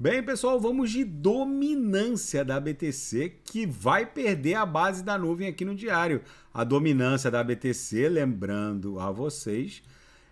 Bem, pessoal, vamos de dominância da BTC que vai perder a base da nuvem aqui no diário. A dominância da BTC, lembrando a vocês,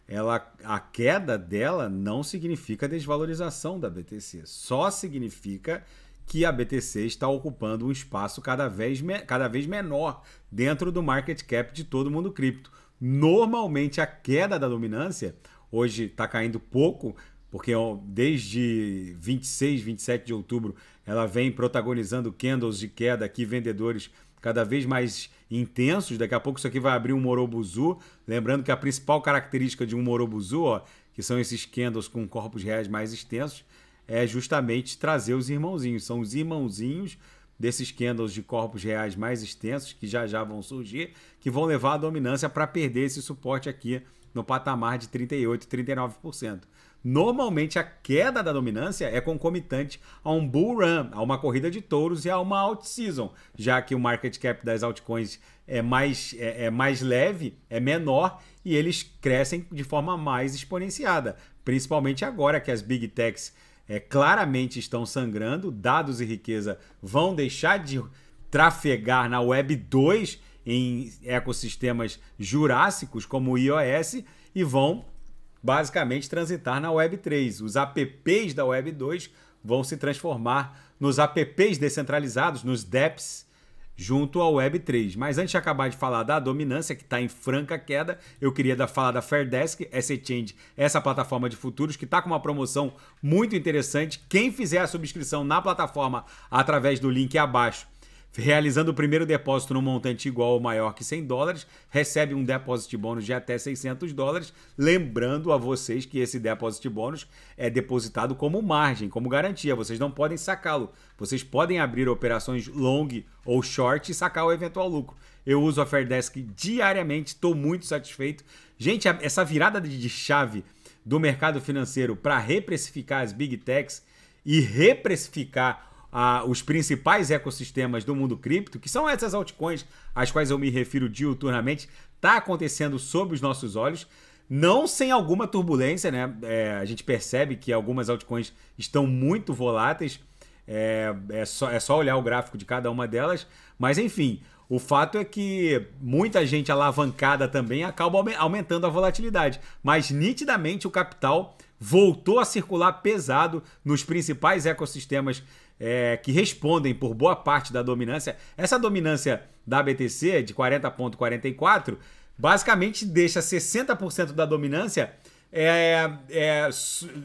ela, a queda dela não significa desvalorização da BTC, só significa que a BTC está ocupando um espaço cada vez, cada vez menor dentro do market cap de todo mundo cripto. Normalmente a queda da dominância, hoje está caindo pouco, porque desde 26, 27 de outubro ela vem protagonizando candles de queda aqui, vendedores cada vez mais intensos. Daqui a pouco isso aqui vai abrir um morobuzu. Lembrando que a principal característica de um morobuzu, ó, que são esses candles com corpos reais mais extensos, é justamente trazer os irmãozinhos. São os irmãozinhos desses candles de corpos reais mais extensos que já já vão surgir, que vão levar a dominância para perder esse suporte aqui no patamar de 38, 39%. Normalmente a queda da dominância é concomitante a um bull run, a uma corrida de touros e a uma out-season, já que o market cap das altcoins é mais, é, é mais leve, é menor e eles crescem de forma mais exponenciada, principalmente agora que as big techs é, claramente estão sangrando, dados e riqueza vão deixar de trafegar na Web 2 em ecossistemas jurássicos como o iOS e vão basicamente transitar na Web3. Os apps da Web2 vão se transformar nos apps descentralizados, nos DApps, junto ao Web3. Mas antes de acabar de falar da dominância, que está em franca queda, eu queria da, falar da Fairdesk, essa exchange, essa plataforma de futuros, que está com uma promoção muito interessante. Quem fizer a subscrição na plataforma através do link abaixo realizando o primeiro depósito no montante igual ou maior que 100 dólares, recebe um depósito bônus de até 600 dólares. Lembrando a vocês que esse depósito bônus é depositado como margem, como garantia. Vocês não podem sacá-lo. Vocês podem abrir operações long ou short e sacar o eventual lucro. Eu uso a Fairdesk diariamente, estou muito satisfeito. Gente, essa virada de chave do mercado financeiro para reprecificar as big techs e reprecificar a, os principais ecossistemas do mundo cripto, que são essas altcoins às quais eu me refiro diuturnamente, está acontecendo sob os nossos olhos, não sem alguma turbulência, né? É, a gente percebe que algumas altcoins estão muito voláteis, é, é, só, é só olhar o gráfico de cada uma delas, mas enfim, o fato é que muita gente alavancada também acaba aumentando a volatilidade, mas nitidamente o capital voltou a circular pesado nos principais ecossistemas é, que respondem por boa parte da dominância. Essa dominância da BTC de 40,44 basicamente deixa 60% da dominância é, é,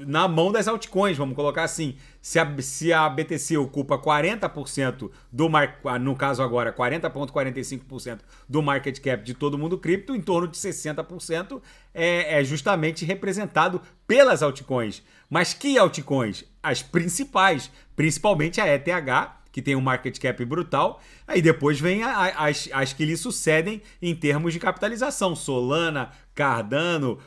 na mão das altcoins, vamos colocar assim. Se a, se a BTC ocupa 40% do ah, no caso agora, 40,45% do market cap de todo mundo cripto, em torno de 60% é, é justamente representado pelas altcoins. Mas que altcoins? As principais, principalmente a ETH que tem um market cap brutal. Aí depois vem a, as, as que lhe sucedem em termos de capitalização: Solana, Cardano,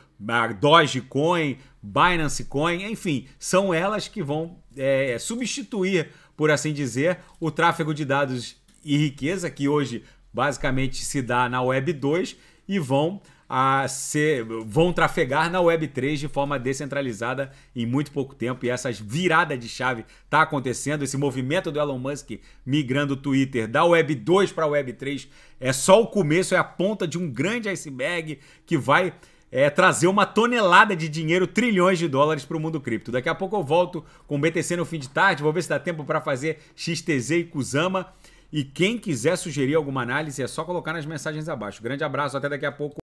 Dogecoin, Binance Coin, enfim, são elas que vão é, substituir, por assim dizer, o tráfego de dados e riqueza que hoje basicamente se dá na Web 2 e vão a ser, vão trafegar na Web3 de forma descentralizada em muito pouco tempo. E essa virada de chave está acontecendo. Esse movimento do Elon Musk migrando o Twitter da Web2 para a Web3 é só o começo, é a ponta de um grande iceberg que vai é, trazer uma tonelada de dinheiro, trilhões de dólares para o mundo cripto. Daqui a pouco eu volto com o BTC no fim de tarde, vou ver se dá tempo para fazer XTZ e Kusama. E quem quiser sugerir alguma análise é só colocar nas mensagens abaixo. Grande abraço, até daqui a pouco.